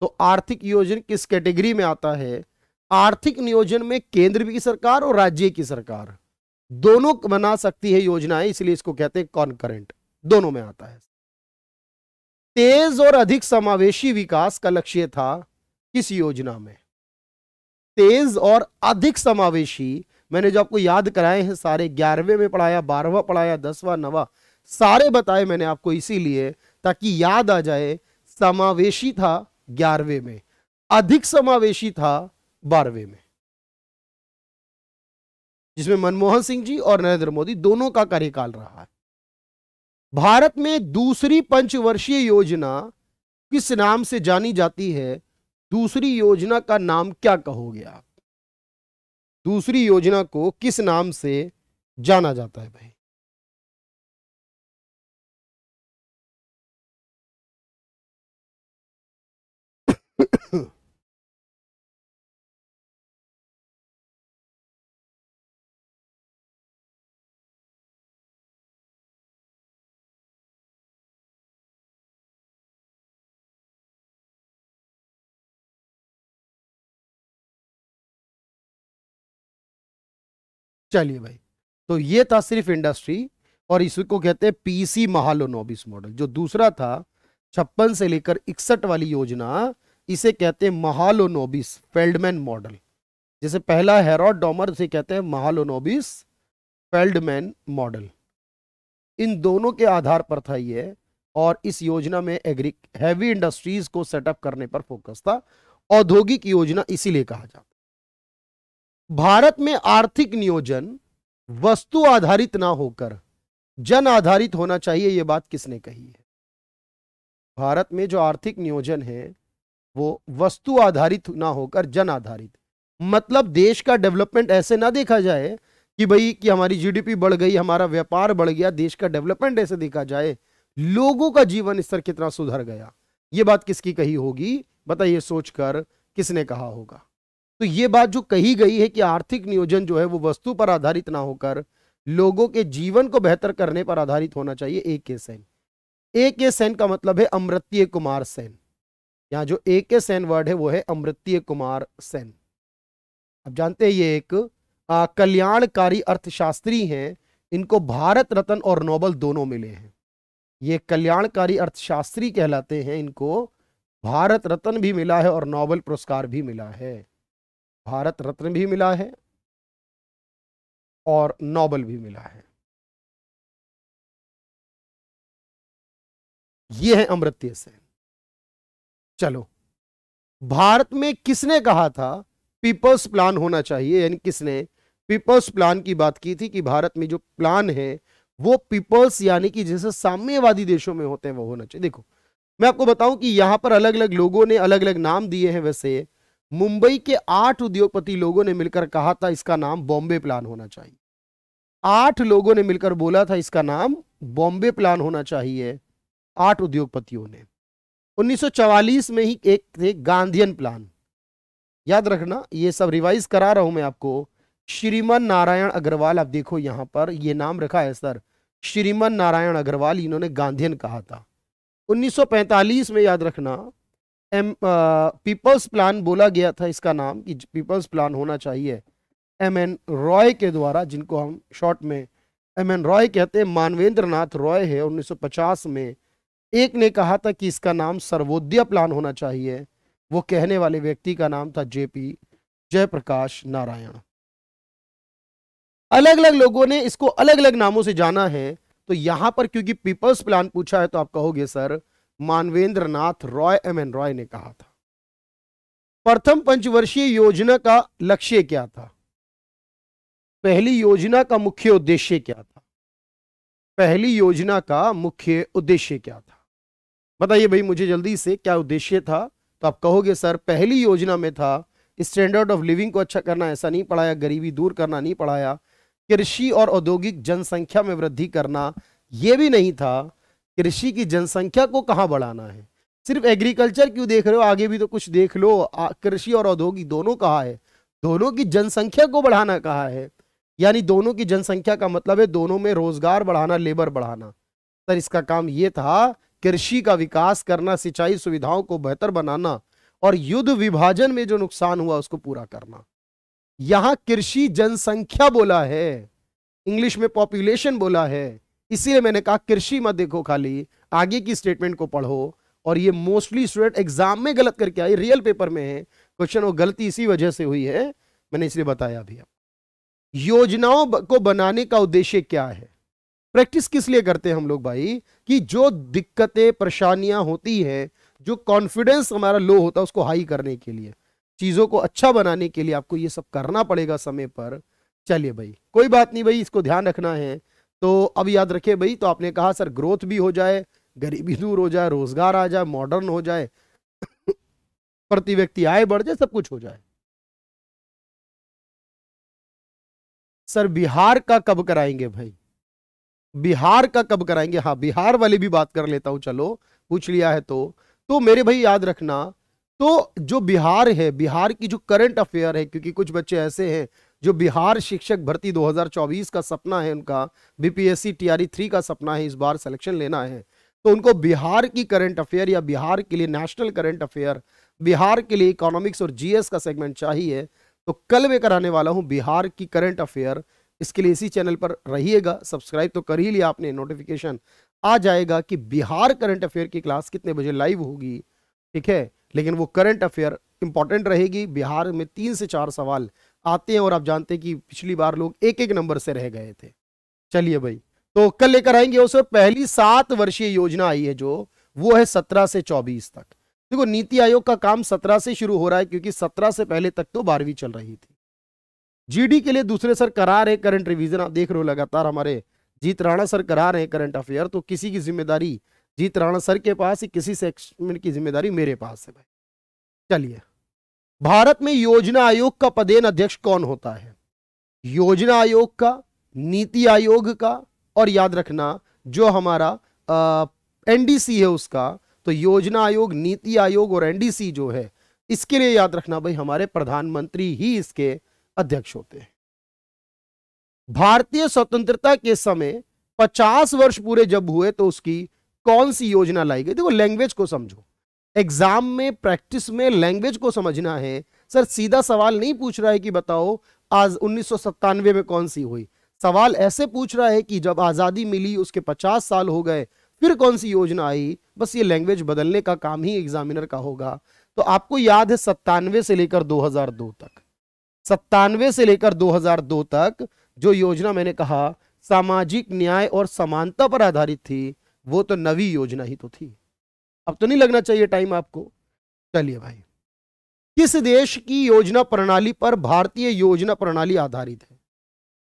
तो आर्थिक नियोजन किस कैटेगरी में आता है आर्थिक नियोजन में केंद्र की सरकार और राज्य की सरकार दोनों बना सकती है योजनाएं इसलिए इसको कहते हैं कॉन्करेंट दोनों में आता है तेज और अधिक समावेशी विकास का लक्ष्य था किस योजना में तेज और अधिक समावेशी मैंने जो आपको याद कराए हैं सारे ग्यारहवें में पढ़ाया बारहवा पढ़ाया दसवा नवा सारे बताए मैंने आपको इसीलिए ताकि याद आ जाए समावेशी था ग्यारहवें में अधिक समावेशी था बारहवें में जिसमें मनमोहन सिंह जी और नरेंद्र मोदी दोनों का कार्यकाल रहा है भारत में दूसरी पंचवर्षीय योजना किस नाम से जानी जाती है दूसरी योजना का नाम क्या कहोगे आप दूसरी योजना को किस नाम से जाना जाता है भाई Huh. चलिए भाई तो ये था सिर्फ इंडस्ट्री और इसी को कहते हैं पीसी महालोनोबिस मॉडल जो दूसरा था छप्पन से लेकर इकसठ वाली योजना इसे कहते हैं महालोनोबिस फेल्डमैन मॉडल जैसे पहला हेरोड डॉमर उसे कहते हैं महालोनोबिस फेल्डमैन मॉडल इन दोनों के आधार पर था ये और इस योजना में एग्री हैवी इंडस्ट्रीज को सेटअप करने पर फोकस था औद्योगिक योजना इसीलिए कहा जाता भारत में आर्थिक नियोजन वस्तु आधारित ना होकर जन आधारित होना चाहिए यह बात किसने कही है भारत में जो आर्थिक नियोजन है वो वस्तु आधारित ना होकर जन आधारित मतलब देश का डेवलपमेंट ऐसे ना देखा जाए कि भाई कि हमारी जीडीपी बढ़ गई हमारा व्यापार बढ़ गया देश का डेवलपमेंट ऐसे देखा जाए लोगों का जीवन स्तर कितना सुधर गया यह बात किसकी कही होगी बताइए सोचकर किसने कहा होगा तो ये बात जो कही गई है कि आर्थिक नियोजन जो है वो वस्तु पर आधारित ना होकर लोगों के जीवन को बेहतर करने पर आधारित होना चाहिए ए के सैन ए के सैन का मतलब है अमृतीय कुमार सैन यहाँ जो ए के सैन वर्ड है वो है अमृतीय कुमार सैन अब जानते हैं ये एक कल्याणकारी अर्थशास्त्री हैं इनको भारत रत्न और नोबल दोनों मिले हैं ये कल्याणकारी अर्थशास्त्री कहलाते हैं इनको भारत रत्न भी मिला है और नोबल पुरस्कार भी मिला है भारत रत्न भी मिला है और नोबल भी मिला है यह है अमृत्य सेन चलो भारत में किसने कहा था पीपल्स प्लान होना चाहिए यानी किसने पीपल्स प्लान की बात की थी कि भारत में जो प्लान है वो पीपल्स यानी कि जैसे साम्यवादी देशों में होते हैं वो होना चाहिए देखो मैं आपको बताऊं कि यहां पर अलग अलग लोगों ने अलग अलग नाम दिए हैं वैसे मुंबई के आठ उद्योगपति लोगों ने मिलकर कहा था इसका नाम बॉम्बे प्लान होना चाहिए आठ लोगों ने मिलकर बोला था इसका नाम बॉम्बे प्लान होना चाहिए आठ उद्योगपतियों ने 1944 में ही एक थे गांधीयन प्लान याद रखना ये सब रिवाइज करा रहा हूं मैं आपको श्रीमन नारायण अग्रवाल आप देखो यहां पर ये नाम रखा है सर श्रीमन नारायण अग्रवाल इन्होंने गांधीयन कहा था 1945 में याद रखना एम पीपल्स प्लान बोला गया था इसका नाम कि पीपल्स प्लान होना चाहिए एम एन रॉय के द्वारा जिनको हम शॉर्ट में एम एन रॉय कहते हैं मानवेंद्र नाथ रॉय है 1950 में एक ने कहा था कि इसका नाम सर्वोदय प्लान होना चाहिए वो कहने वाले व्यक्ति का नाम था जेपी जयप्रकाश नारायण अलग अलग लोगों ने इसको अलग अलग नामों से जाना है तो यहां पर क्योंकि पीपल्स प्लान पूछा है तो आप कहोगे sir Manvendra Nath Roy M N Roy ने कहा था प्रथम पंचवर्षीय योजना का लक्ष्य क्या था पहली योजना का मुख्य उद्देश्य क्या था पहली योजना का मुख्य उद्देश्य क्या था बताइए भाई मुझे जल्दी से क्या उद्देश्य था तो आप कहोगे सर पहली योजना में था स्टैंडर्ड ऑफ लिविंग को अच्छा करना ऐसा नहीं पढ़ाया गरीबी दूर करना नहीं पढ़ाया कृषि और औद्योगिक जनसंख्या में वृद्धि करना यह भी नहीं था कृषि की जनसंख्या को कहाँ बढ़ाना है सिर्फ एग्रीकल्चर क्यों देख रहे हो आगे भी तो कुछ देख लो कृषि और औद्योगिक दोनों कहा है दोनों की जनसंख्या को बढ़ाना कहा है यानी दोनों की जनसंख्या का मतलब है दोनों में रोजगार बढ़ाना लेबर बढ़ाना सर इसका काम ये था कृषि का विकास करना सिंचाई सुविधाओं को बेहतर बनाना और युद्ध विभाजन में जो नुकसान हुआ उसको पूरा करना यहां कृषि जनसंख्या बोला है इंग्लिश में पॉपुलेशन बोला है इसीलिए मैंने कहा कृषि मत देखो खाली आगे की स्टेटमेंट को पढ़ो और ये मोस्टली स्टूडेंट एग्जाम में गलत करके आए रियल पेपर में है क्वेश्चन वो गलती इसी वजह से हुई है मैंने इसलिए बताया अभी योजनाओं को बनाने का उद्देश्य क्या है प्रैक्टिस किस लिए करते हैं हम लोग भाई कि जो दिक्कतें परेशानियां होती हैं जो कॉन्फिडेंस हमारा लो होता है उसको हाई करने के लिए चीज़ों को अच्छा बनाने के लिए आपको ये सब करना पड़ेगा समय पर चलिए भाई कोई बात नहीं भाई इसको ध्यान रखना है तो अब याद रखिए भाई तो आपने कहा सर ग्रोथ भी हो जाए गरीबी दूर हो जाए रोजगार आ जाए मॉडर्न हो जाए प्रति व्यक्ति आय बढ़ जाए सब कुछ हो जाए सर बिहार का कब कराएंगे भाई बिहार का कब कराएंगे हाँ बिहार वाले भी बात कर लेता हूं चलो पूछ लिया है तो तो मेरे भाई याद रखना तो जो बिहार है बिहार की जो करंट अफेयर है क्योंकि कुछ बच्चे ऐसे हैं जो बिहार शिक्षक भर्ती 2024 का सपना है उनका बीपीएससी टीआरई थ्री का सपना है इस बार सिलेक्शन लेना है तो उनको बिहार की करंट अफेयर या बिहार के लिए नेशनल करंट अफेयर बिहार के लिए इकोनॉमिक्स और जीएस का सेगमेंट चाहिए तो कल मैं कराने वाला हूँ बिहार की करंट अफेयर इसके लिए इसी चैनल पर रहिएगा सब्सक्राइब तो कर ही लिया आपने नोटिफिकेशन आ जाएगा कि बिहार करंट अफेयर की क्लास कितने बजे लाइव होगी ठीक है लेकिन वो करंट अफेयर इंपॉर्टेंट रहेगी बिहार में तीन से चार सवाल आते हैं और आप जानते हैं कि पिछली बार लोग एक एक नंबर से रह गए थे चलिए भाई तो कल लेकर आएंगे उस सर पहली सात वर्षीय योजना आई है जो वो है सत्रह से चौबीस तक देखो नीति आयोग का काम सत्रह से शुरू हो रहा है क्योंकि सत्रह से पहले तक तो बारहवीं चल रही थी जीडी के लिए दूसरे सर करा रहे करंट रिविजन आप देख रहे हो लगातार हमारे जीत राणा सर करा रहे हैं करंट अफेयर तो किसी की जिम्मेदारी जीत राणा सर के पास ही किसी सेक्शन की जिम्मेदारी मेरे पास है भाई चलिए भारत में योजना आयोग का पदेन अध्यक्ष कौन होता है योजना आयोग का नीति आयोग का और याद रखना जो हमारा एनडीसी है उसका तो योजना आयोग नीति आयोग और एनडीसी जो है इसके लिए याद रखना भाई हमारे प्रधानमंत्री ही इसके अध्यक्ष होते हैं भारतीय स्वतंत्रता के समय 50 वर्ष पूरे जब हुए तो उसकी कौन सी योजना लाई गई देखो लैंग्वेज को समझो एग्जाम में प्रैक्टिस में लैंग्वेज को समझना है सर सीधा सवाल नहीं पूछ रहा है कि बताओ आज उन्नीस में कौन सी हुई सवाल ऐसे पूछ रहा है कि जब आज़ादी मिली उसके 50 साल हो गए फिर कौन सी योजना आई बस ये लैंग्वेज बदलने का काम ही एग्जामिनर का होगा तो आपको याद है सत्तानवे से लेकर 2002 तक सत्तानवे से लेकर 2002 तक जो योजना मैंने कहा सामाजिक न्याय और समानता पर आधारित थी वो तो नवी योजना ही तो थी अब तो नहीं लगना चाहिए टाइम आपको चलिए भाई किस देश की योजना प्रणाली पर भारतीय योजना प्रणाली आधारित है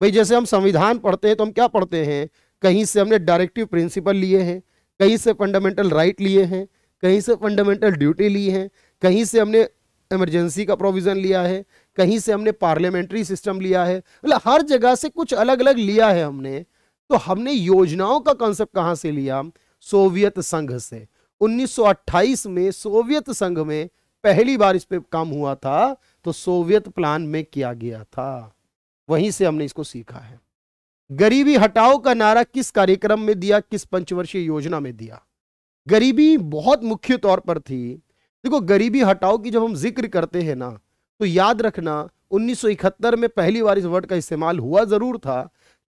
भाई जैसे हम संविधान पढ़ते हैं तो हम क्या पढ़ते हैं कहीं से हमने डायरेक्टिव प्रिंसिपल लिए हैं कहीं से फंडामेंटल राइट लिए हैं कहीं से फंडामेंटल ड्यूटी ली है कहीं से हमने इमरजेंसी का प्रोविज़न लिया है कहीं से हमने पार्लियामेंट्री सिस्टम लिया है मतलब हर जगह से कुछ अलग अलग लिया है हमने तो हमने योजनाओं का कॉन्सेप्ट कहाँ से लिया सोवियत संघ से 1928 में सोवियत संघ में पहली बार इस पे काम हुआ था तो सोवियत प्लान में किया गया था वहीं से हमने इसको सीखा है गरीबी हटाओ का नारा किस कार्यक्रम में दिया किस पंचवर्षीय योजना में दिया गरीबी बहुत मुख्य तौर पर थी देखो गरीबी हटाओ की जब हम जिक्र करते हैं ना तो याद रखना 1971 में पहली बार इस वर्ड का इस्तेमाल हुआ जरूर था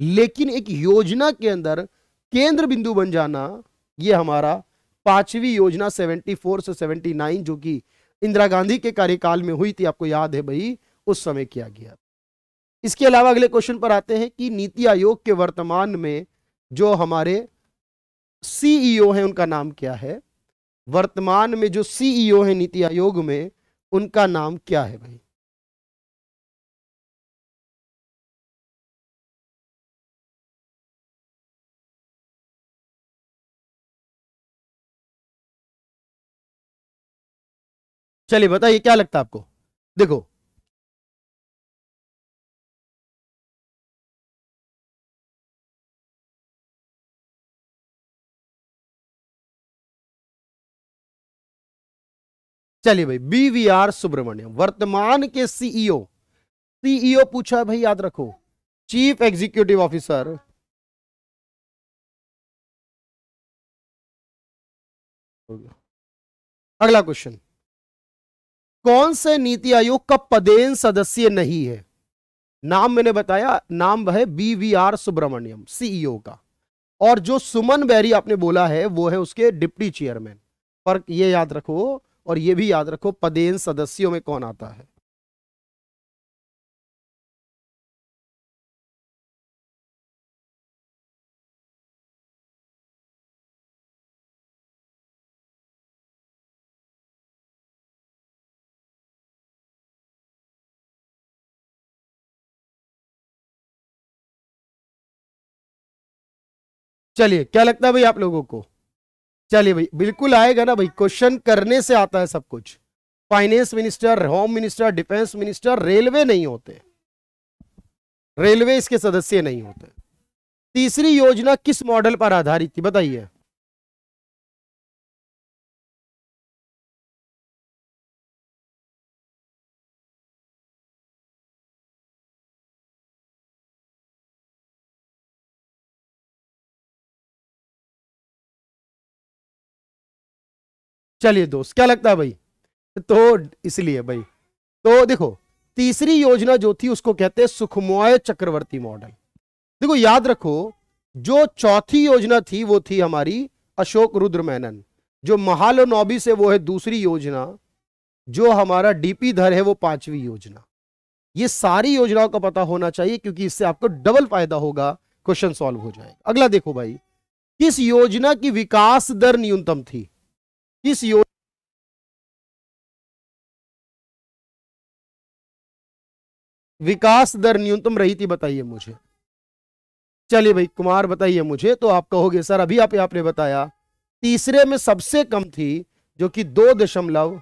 लेकिन एक योजना के अंदर केंद्र बिंदु बन जाना यह हमारा पांचवी योजना 74 से 79 जो कि इंदिरा गांधी के कार्यकाल में हुई थी आपको याद है भाई उस समय किया गया इसके अलावा अगले क्वेश्चन पर आते हैं कि नीति आयोग के वर्तमान में जो हमारे सीईओ e हैं उनका नाम क्या है वर्तमान में जो सीईओ e है नीति आयोग में उनका नाम क्या है भाई चलिए बताइए क्या लगता है आपको देखो चलिए भाई बी वी आर सुब्रमण्यम वर्तमान के सीईओ सीईओ e e पूछा भाई याद रखो चीफ एग्जीक्यूटिव ऑफिसर अगला क्वेश्चन कौन से नीति आयोग का पदेन सदस्य नहीं है नाम मैंने बताया नाम है B V R Subrahmanyam CEO e का और जो सुमन बैरी आपने बोला है वो है उसके डिप्टी चेयरमैन पर ये याद रखो और ये भी याद रखो पदेन सदस्यों में कौन आता है चलिए क्या लगता है भाई आप लोगों को चलिए भाई बिल्कुल आएगा ना भाई क्वेश्चन करने से आता है सब कुछ finance minister home minister defence minister railway नहीं होते रेलवे इसके सदस्य नहीं होते तीसरी योजना किस मॉडल पर आधारित थी बताइए चलिए दोस्त क्या लगता है भाई तो इसलिए भाई तो देखो तीसरी योजना जो थी उसको कहते हैं सुखमोय चक्रवर्ती मॉडल देखो याद रखो जो चौथी योजना थी वो थी हमारी अशोक रुद्र मैनन जो नौबी से वो है दूसरी योजना जो हमारा डीपी धर है वो पांचवी योजना ये सारी योजनाओं का पता होना चाहिए क्योंकि इससे आपको डबल फायदा होगा क्वेश्चन सॉल्व हो जाएगा अगला देखो भाई किस योजना की विकास दर न्यूनतम थी इस योजना विकास दर न्यूनतम रही थी बताइए मुझे चलिए भाई कुमार बताइए मुझे तो आप कहोगे सर अभी आप आपने बताया तीसरे में सबसे कम थी जो कि दो दशमलव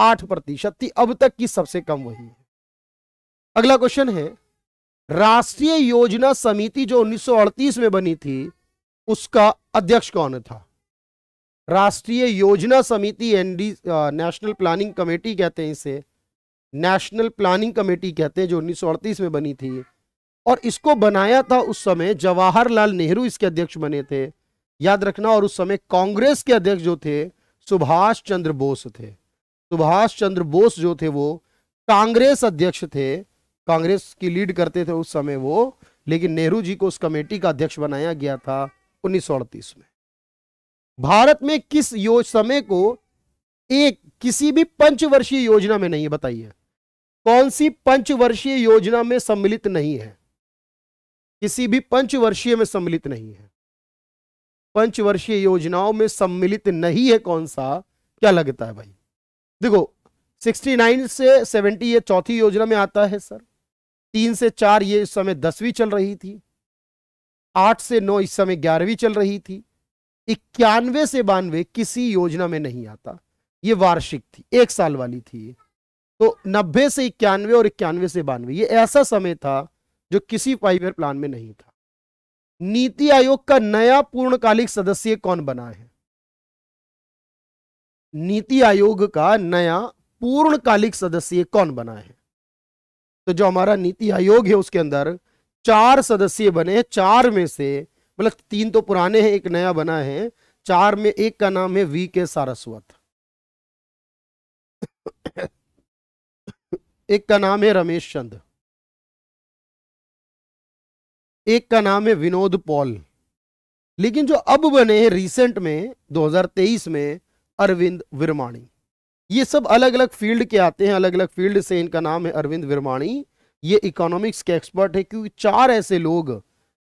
आठ प्रतिशत थी अब तक की सबसे कम वही है अगला क्वेश्चन है राष्ट्रीय योजना समिति जो 1938 में बनी थी उसका अध्यक्ष कौन था राष्ट्रीय योजना समिति एनडी नेशनल प्लानिंग कमेटी कहते हैं इसे नेशनल प्लानिंग कमेटी कहते हैं जो उन्नीस में बनी थी और इसको बनाया था उस समय जवाहरलाल नेहरू इसके अध्यक्ष बने थे याद रखना और उस समय कांग्रेस के अध्यक्ष जो थे सुभाष चंद्र बोस थे सुभाष चंद्र बोस जो थे वो कांग्रेस अध्यक्ष थे कांग्रेस की लीड करते थे उस समय वो लेकिन नेहरू जी को उस कमेटी का अध्यक्ष बनाया गया था उन्नीस में भारत में किस योज समय को एक किसी भी पंचवर्षीय योजना में नहीं है बताइए कौन सी पंचवर्षीय योजना में सम्मिलित नहीं है किसी भी पंचवर्षीय में सम्मिलित नहीं है पंचवर्षीय योजनाओं में सम्मिलित नहीं है कौन सा क्या लगता है भाई देखो 69 से 70 ये चौथी योजना में आता है सर तीन से चार ये इस समय दसवीं चल रही थी आठ से नौ इस समय ग्यारहवीं चल रही थी इक्यानवे से बानवे किसी योजना में नहीं आता ये वार्षिक थी एक साल वाली थी तो नब्बे से इक्यानवे और इक्यानवे से बानवे ये ऐसा समय था जो किसी फाइव ईयर प्लान में नहीं था नीति आयोग का नया पूर्णकालिक सदस्य कौन बना है नीति आयोग का नया पूर्णकालिक सदस्य कौन बना है तो जो हमारा नीति आयोग है उसके अंदर चार सदस्य बने चार में से मतलब तीन तो पुराने हैं एक नया बना है चार में एक का नाम है वी के सारस्वत एक का नाम है रमेश चंद एक का नाम है विनोद पॉल लेकिन जो अब बने हैं रिसेंट में 2023 में अरविंद विरमाणी ये सब अलग अलग फील्ड के आते हैं अलग अलग फील्ड से इनका नाम है अरविंद विरमाणी ये इकोनॉमिक्स के एक्सपर्ट है क्योंकि चार ऐसे लोग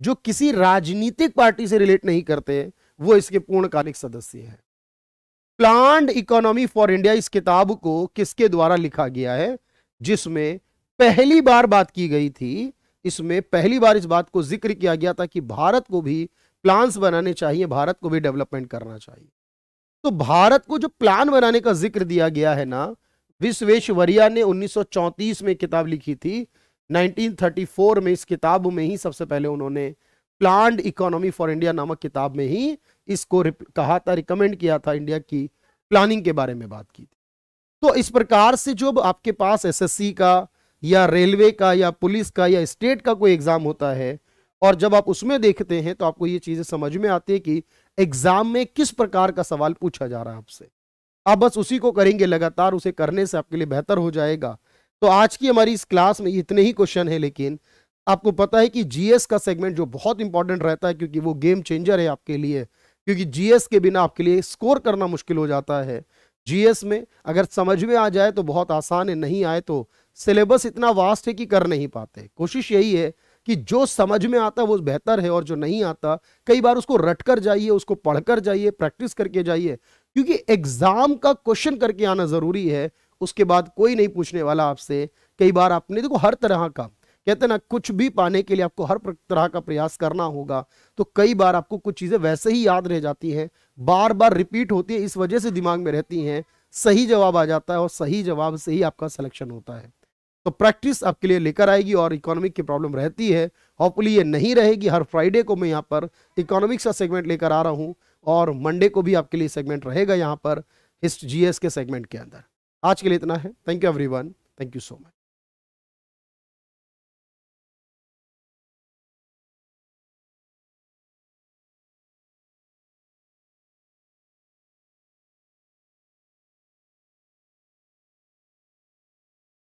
जो किसी राजनीतिक पार्टी से रिलेट नहीं करते वो इसके पूर्णकालिक सदस्य है प्लान इकोनॉमी फॉर इंडिया इस किताब को किसके द्वारा लिखा गया है जिसमें पहली बार बात की गई थी इसमें पहली बार इस बात को जिक्र किया गया था कि भारत को भी प्लान्स बनाने चाहिए भारत को भी डेवलपमेंट करना चाहिए तो भारत को जो प्लान बनाने का जिक्र दिया गया है ना विश्वेश्वरिया ने उन्नीस में किताब लिखी थी 1934 में इस किताब में ही सबसे पहले उन्होंने प्लान्ड इकोनॉमी फॉर इंडिया नामक किताब में ही इसको कहा था रिकमेंड किया था इंडिया की प्लानिंग के बारे में बात की थी तो इस प्रकार से जो आपके पास एसएससी का या रेलवे का या पुलिस का या स्टेट का कोई एग्ज़ाम होता है और जब आप उसमें देखते हैं तो आपको ये चीज़ें समझ में आती है कि एग्ज़ाम में किस प्रकार का सवाल पूछा जा रहा है आपसे आप बस उसी को करेंगे लगातार उसे करने से आपके लिए बेहतर हो जाएगा तो आज की हमारी इस क्लास में इतने ही क्वेश्चन है लेकिन आपको पता है कि जीएस का सेगमेंट जो बहुत इंपॉर्टेंट रहता है क्योंकि वो गेम चेंजर है आपके लिए क्योंकि जीएस के बिना आपके लिए स्कोर करना मुश्किल हो जाता है जीएस में अगर समझ में आ जाए तो बहुत आसान है नहीं आए तो सिलेबस इतना वास्ट है कि कर नहीं पाते कोशिश यही है कि जो समझ में आता वो बेहतर है और जो नहीं आता कई बार उसको रट कर जाइए उसको पढ़कर जाइए प्रैक्टिस करके जाइए क्योंकि एग्जाम का क्वेश्चन करके आना जरूरी है उसके बाद कोई नहीं पूछने वाला आपसे कई बार आपने देखो हर तरह का कहते हैं ना कुछ भी पाने के लिए आपको हर तरह का प्रयास करना होगा तो कई बार आपको कुछ चीज़ें वैसे ही याद रह जाती हैं बार बार रिपीट होती है इस वजह से दिमाग में रहती हैं सही जवाब आ जाता है और सही जवाब से ही आपका सिलेक्शन होता है तो प्रैक्टिस आपके लिए लेकर आएगी और इकोनॉमिक की प्रॉब्लम रहती है होपली ये नहीं रहेगी हर फ्राइडे को मैं यहाँ पर इकोनॉमिक्स का सेगमेंट लेकर आ रहा हूँ और मंडे को भी आपके लिए सेगमेंट रहेगा यहाँ पर हिस्ट जी के सेगमेंट के अंदर आज के लिए इतना है thank you everyone thank you so much